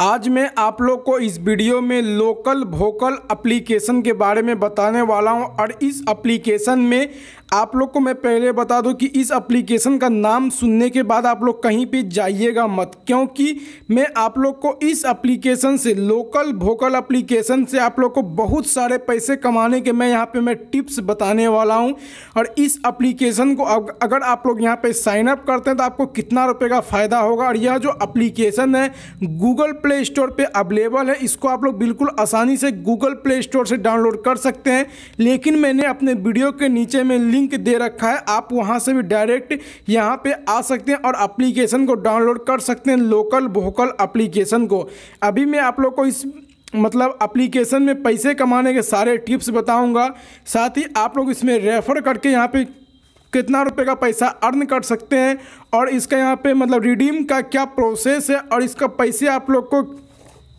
आज मैं आप लोग को इस वीडियो में लोकल भोकल एप्लीकेशन के बारे में बताने वाला हूं और इस एप्लीकेशन में आप लोग को मैं पहले बता दूं कि इस एप्लीकेशन का नाम सुनने के बाद आप लोग कहीं पे जाइएगा मत क्योंकि मैं आप लोग को इस एप्लीकेशन से लोकल भोकल एप्लीकेशन से आप लोग को बहुत सारे पैसे कमाने के मैं यहाँ पे मैं टिप्स बताने वाला हूँ और इस एप्लीकेशन को अगर आप लोग यहाँ पे साइन अप करते हैं तो आपको कितना रुपये का फ़ायदा होगा और यह जो अप्लीकेशन है गूगल प्ले स्टोर पर अवेलेबल है इसको आप लोग बिल्कुल आसानी से गूगल प्ले स्टोर से डाउनलोड कर सकते हैं लेकिन मैंने अपने वीडियो के नीचे में लिंक दे रखा है आप वहाँ से भी डायरेक्ट यहाँ पे आ सकते हैं और एप्लीकेशन को डाउनलोड कर सकते हैं लोकल वोकल एप्लीकेशन को अभी मैं आप लोग को इस मतलब एप्लीकेशन में पैसे कमाने के सारे टिप्स बताऊंगा साथ ही आप लोग इसमें रेफ़र करके यहाँ पे कितना रुपए का पैसा अर्न कर सकते हैं और इसका यहाँ पे मतलब रिडीम का क्या प्रोसेस है और इसका पैसे आप लोग को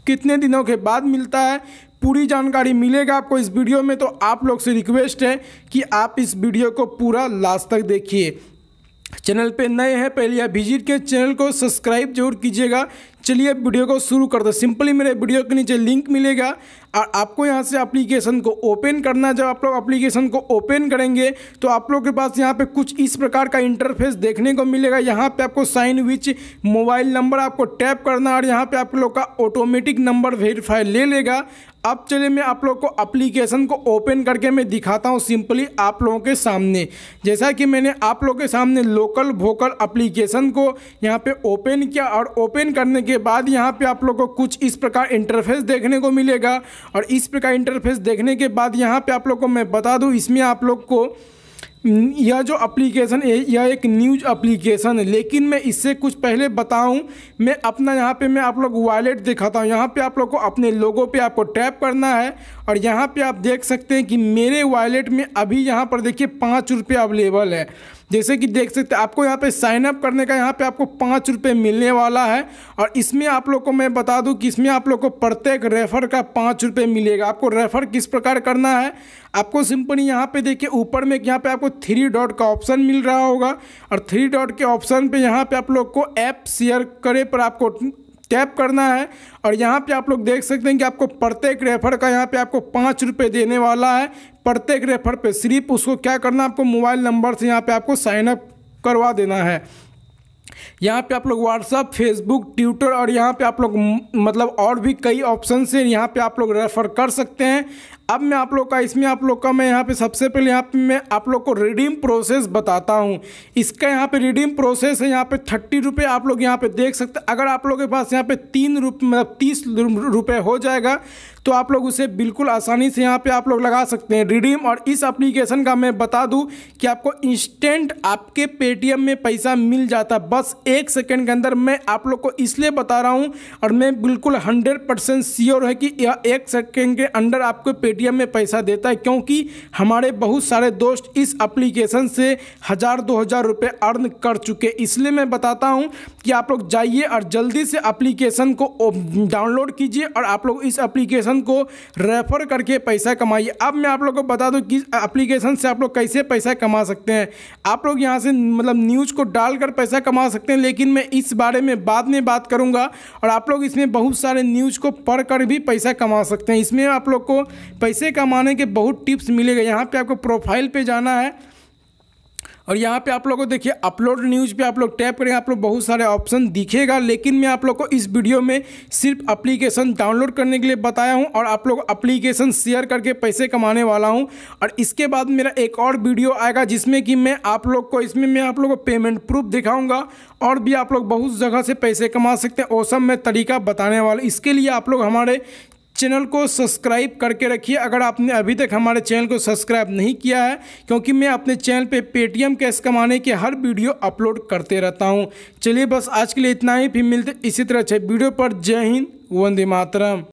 कितने दिनों के बाद मिलता है पूरी जानकारी मिलेगा आपको इस वीडियो में तो आप लोग से रिक्वेस्ट है कि आप इस वीडियो को पूरा लास्ट तक देखिए चैनल पे नए हैं पहले आप विजिट के चैनल को सब्सक्राइब जरूर कीजिएगा चलिए वीडियो को शुरू कर दो सिंपली मेरे वीडियो के नीचे लिंक मिलेगा और आपको यहाँ से एप्लीकेशन को ओपन करना जब आप लोग एप्लीकेशन को ओपन करेंगे तो आप लोग के पास यहाँ पे कुछ इस प्रकार का इंटरफेस देखने को मिलेगा यहाँ पे आपको साइन विच मोबाइल नंबर आपको टैप करना और यहाँ पे आप लोग का ऑटोमेटिक नंबर वेरीफाई ले लेगा अब चलिए मैं आप लोग को अप्लीकेशन को ओपन करके मैं दिखाता हूँ सिंपली आप लोगों के सामने जैसा कि मैंने आप लोगों के सामने लोकल वोकल अप्लीकेशन को यहाँ पे ओपन किया और ओपन करने के बाद यहाँ पे आप लोग को कुछ इस प्रकार इंटरफेस देखने को मिलेगा और इस प्रकार इंटरफेस देखने के बाद यहाँ पे आप लोग को मैं बता दूँ इसमें आप लोग को हम्म, यह जो एप्लीकेशन है यह एक न्यूज एप्लीकेशन है लेकिन मैं इससे कुछ पहले बताऊं मैं अपना यहाँ पे मैं आप लोग वॉलेट दिखाता हूँ यहाँ पे आप लोग को अपने लोगों पे आपको टैप करना है और यहाँ पे आप देख सकते हैं कि मेरे वॉलेट में अभी यहाँ पर देखिए पाँच रुपये अवेलेबल है जैसे कि देख सकते हैं आपको यहाँ पे साइन अप करने का यहाँ पे आपको पाँच रुपये मिलने वाला है और इसमें आप लोग को मैं बता दूँ कि इसमें आप लोग को प्रत्येक रेफर का पाँच रुपये मिलेगा आपको रेफर किस प्रकार करना है आपको सिंपली यहाँ पे देखिए ऊपर में यहाँ पे आपको थ्री डॉट का ऑप्शन मिल रहा होगा और थ्री डॉट के ऑप्शन पे यहाँ पे आप लोग को ऐप शेयर करे पर आपको टैप करना है और यहाँ पे आप लोग देख सकते हैं कि आपको प्रत्येक रेफर का यहाँ पे आपको पाँच रुपये देने वाला है प्रत्येक रेफर पे सिर्फ उसको क्या करना है आपको मोबाइल नंबर से यहाँ पे आपको साइनअप करवा देना है यहाँ पे आप लोग व्हाट्सअप फेसबुक ट्विटर और यहाँ पे आप लोग मतलब और भी कई ऑप्शन से यहाँ पे आप लोग रेफ़र कर सकते हैं अब मैं आप लोग का इसमें आप लोग का मैं यहाँ पे सबसे पहले यहाँ पे मैं आप लोग को रिडीम प्रोसेस बताता हूँ इसका यहाँ पे रिडीम प्रोसेस है यहाँ पे थर्टी रुपये आप लोग यहाँ पे देख सकते अगर आप लोग के पास यहाँ पे तीन रुप मतलब तीस रुपये हो जाएगा तो आप लोग उसे बिल्कुल आसानी से यहाँ पे आप लोग लगा सकते हैं रिडीम और इस अप्लीकेशन का मैं बता दूँ कि आपको इंस्टेंट आपके पेटीएम में पैसा मिल जाता बस एक सेकेंड के अंदर मैं आप लोग को इसलिए बता रहा हूँ और मैं बिल्कुल हंड्रेड परसेंट श्योर है कि यह एक सेकेंड के अंदर आपको पेटीएम में पैसा देता है क्योंकि हमारे बहुत सारे दोस्त इस अप्लीकेशन से हज़ार दो हज़ार रुपये अर्न कर चुके इसलिए मैं बताता हूँ कि आप लोग जाइए और जल्दी से अप्लीकेशन को डाउनलोड कीजिए और आप लोग इस अप्लीकेशन को रेफर करके पैसा कमाइए अब मैं आप लोग को बता दूँ कि अप्लीकेशन से आप लोग कैसे पैसा कमा सकते हैं आप लोग यहाँ से मतलब न्यूज़ को डालकर पैसा कमा सकते हैं लेकिन मैं इस बारे में बाद में बात करूंगा और आप लोग इसमें बहुत सारे न्यूज़ को पढ़कर भी पैसा कमा सकते हैं इसमें आप लोग को पैसे कमाने के बहुत टिप्स मिलेगा यहाँ पे आपको प्रोफाइल पर जाना है और यहाँ पे आप लोगों को देखिए अपलोड न्यूज़ पे आप लोग टैप करेंगे आप लोग बहुत सारे ऑप्शन दिखेगा लेकिन मैं आप लोग को इस वीडियो में सिर्फ अप्लीकेशन डाउनलोड करने के लिए बताया हूँ और आप लोग अप्लीकेशन शेयर करके पैसे कमाने वाला हूँ और इसके बाद मेरा एक और वीडियो आएगा जिसमें कि मैं आप लोग को इसमें मैं आप लोग को पेमेंट प्रूफ दिखाऊँगा और भी आप लोग बहुत जगह से पैसे कमा सकते हैं और सब मैं तरीका बताने वाला इसके लिए आप लोग हमारे चैनल को सब्सक्राइब करके रखिए अगर आपने अभी तक हमारे चैनल को सब्सक्राइब नहीं किया है क्योंकि मैं अपने चैनल पे पेटीएम कैश कमाने के हर वीडियो अपलोड करते रहता हूँ चलिए बस आज के लिए इतना ही फिर मिलते इसी तरह से वीडियो पर जय हिंद वंदे मातरम